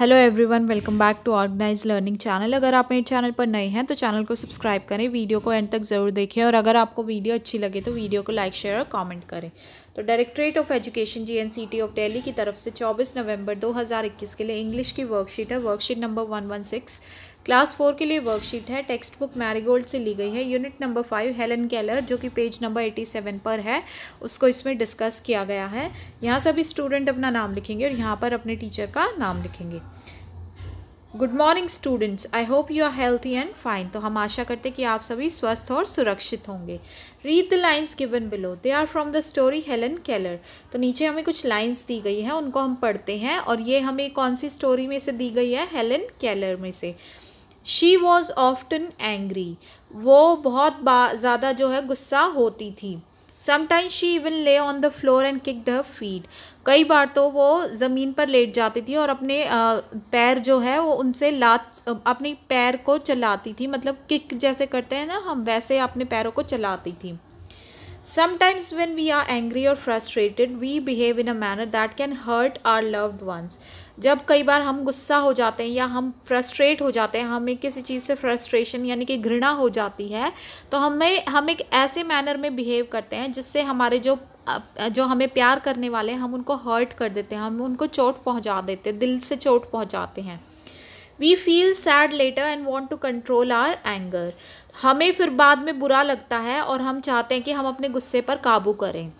Hello everyone welcome back to organize learning channel अगर आप मेरे चैनल पर नए हैं तो चैनल को सब्सक्राइब करें वीडियो को एंड तक ज़रूर देखें और अगर आपको वीडियो अच्छी लगे तो वीडियो को लाइक शेयर और कमेंट करें तो directorate of education GNCT of Delhi की तरफ से 24 नवंबर 2021 के लिए इंग्लिश की वर्कशीट है worksheet number one class four के लिए वर्कशीट है टेक्स्ट बुक मैरीगोल्ड से ली गई है unit number five Helen Keller जो कि पेज नंबर एटी सेवन पर है उसको इसमें डिस्कस किया गया है यहाँ सभी स्टूडेंट अपना नाम लिखेंगे और यहाँ पर अपने टीचर का नाम लिखेंगे good morning students I hope you are healthy and fine तो हम आशा करते हैं कि आप सभी स्वस्थ और सुरक्षित होंगे read the lines given below they are from the story Helen Keller तो नीचे हमें कुछ लाइन्स दी गई हैं उनको हम पढ़ते हैं और ये हमें कौन सी स्टोरी में से दी गई है हेलन कैलर में से शी वॉज़ ऑफ्टन एंग्री वो बहुत ज़्यादा जो है गुस्सा होती थी sometimes she even lay on the floor and kicked her feet कई बार तो वो ज़मीन पर लेट जाती थी और अपने पैर जो है वो उनसे लात अपने पैर को चलाती थी मतलब किक जैसे करते हैं ना हम वैसे अपने पैरों को चलाती थी Sometimes, when we are angry or frustrated, we behave in a manner that can hurt our loved ones. जब कई बार हम गुस्सा हो जाते हैं या हम फ्रस्ट्रेट हो जाते हैं हमें किसी चीज़ से फ्रस्ट्रेशन यानी कि घृणा हो जाती है तो हमें हम एक ऐसे मैनर में बिहेव करते हैं जिससे हमारे जो जो हमें प्यार करने वाले हैं हम उनको हर्ट कर देते हैं हम उनको चोट पहुंचा देते हैं दिल से चोट पहुंचाते हैं we feel sad later and want to control our anger हमें फिर बाद में बुरा लगता है और हम चाहते हैं कि हम अपने गुस्से पर काबू करें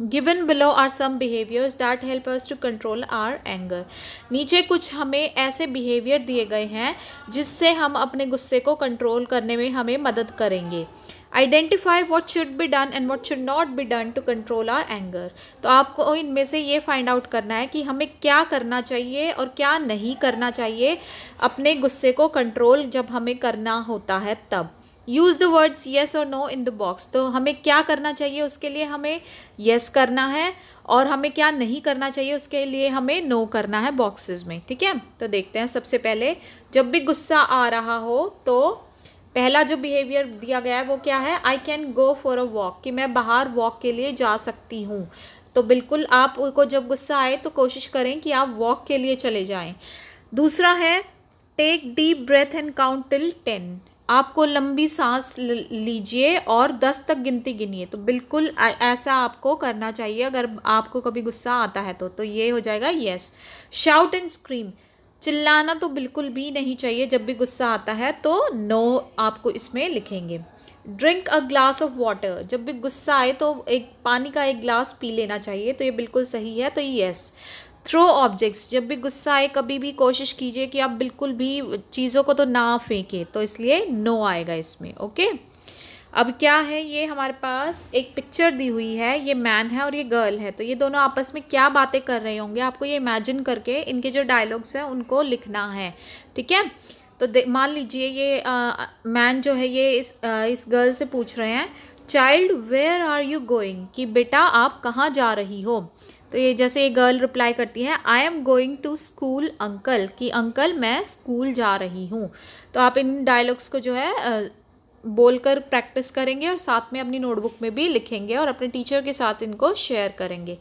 given below are some behaviours that help us to control our anger नीचे कुछ हमें ऐसे बिहेवियर दिए गए हैं जिससे हम अपने गुस्से को कंट्रोल करने में हमें मदद करेंगे identify what should be done and what should not be done to control our anger तो आपको इनमें से ये फाइंड आउट करना है कि हमें क्या करना चाहिए और क्या नहीं करना चाहिए अपने गुस्से को कंट्रोल जब हमें करना होता है तब यूज़ द वर्ड्स येस और नो इन द बॉक्स तो हमें क्या करना चाहिए उसके लिए हमें येस yes करना है और हमें क्या नहीं करना चाहिए उसके लिए हमें नो no करना है बॉक्सेस में ठीक है तो देखते हैं सबसे पहले जब भी गुस्सा आ रहा हो तो पहला जो बिहेवियर दिया गया है वो क्या है I can go for a walk कि मैं बाहर वॉक के लिए जा सकती हूँ तो बिल्कुल आपको जब गुस्सा आए तो कोशिश करें कि आप वॉक के लिए चले जाएं दूसरा है take deep breath and count till ten आपको लंबी सांस लीजिए और दस तक गिनती गिनिए तो बिल्कुल ऐसा आपको करना चाहिए अगर आपको कभी गुस्सा आता है तो तो ये हो जाएगा यस शाउट एंड स्क्रीम चिल्लाना तो बिल्कुल भी नहीं चाहिए जब भी गुस्सा आता है तो नो आपको इसमें लिखेंगे drink a glass of water जब भी गुस्सा आए तो एक पानी का एक ग्लास पी लेना चाहिए तो ये बिल्कुल सही है तो यस थ्रो ऑब्जेक्ट्स जब भी गुस्सा आए कभी भी कोशिश कीजिए कि आप बिल्कुल भी चीज़ों को तो ना फेंकें तो इसलिए नो आएगा इसमें ओके अब क्या है ये हमारे पास एक पिक्चर दी हुई है ये मैन है और ये गर्ल है तो ये दोनों आपस में क्या बातें कर रहे होंगे आपको ये इमेजिन करके इनके जो डायलॉग्स हैं उनको लिखना है ठीक है तो मान लीजिए ये मैन जो है ये इस आ, इस गर्ल से पूछ रहे हैं child where are you going कि बेटा आप कहाँ जा रही हो तो ये जैसे ये गर्ल रिप्लाई करती है I am going to school uncle कि अंकल मैं स्कूल जा रही हूँ तो आप इन डायलॉग्स को जो है बोलकर प्रैक्टिस करेंगे और साथ में अपनी नोटबुक में भी लिखेंगे और अपने टीचर के साथ इनको शेयर करेंगे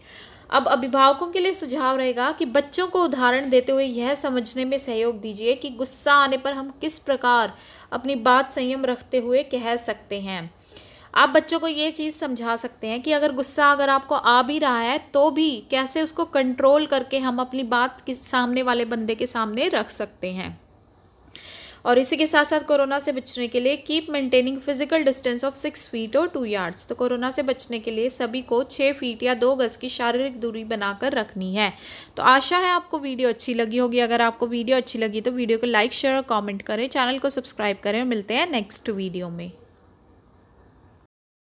अब अभिभावकों के लिए सुझाव रहेगा कि बच्चों को उदाहरण देते हुए यह समझने में सहयोग दीजिए कि गुस्सा आने पर हम किस प्रकार अपनी बात संयम रखते हुए कह सकते हैं आप बच्चों को ये चीज़ समझा सकते हैं कि अगर गुस्सा अगर आपको आ भी रहा है तो भी कैसे उसको कंट्रोल करके हम अपनी बात किस सामने वाले बंदे के सामने रख सकते हैं और इसी के साथ साथ कोरोना से बचने के लिए keep maintaining physical distance of six feet और टू यार्ड्स तो कोरोना से बचने के लिए सभी को छः फीट या दो गज़ की शारीरिक दूरी बनाकर रखनी है तो आशा है आपको वीडियो अच्छी लगी होगी अगर आपको वीडियो अच्छी लगी तो वीडियो को लाइक शेयर और कॉमेंट करें चैनल को सब्सक्राइब करें और मिलते हैं नेक्स्ट वीडियो में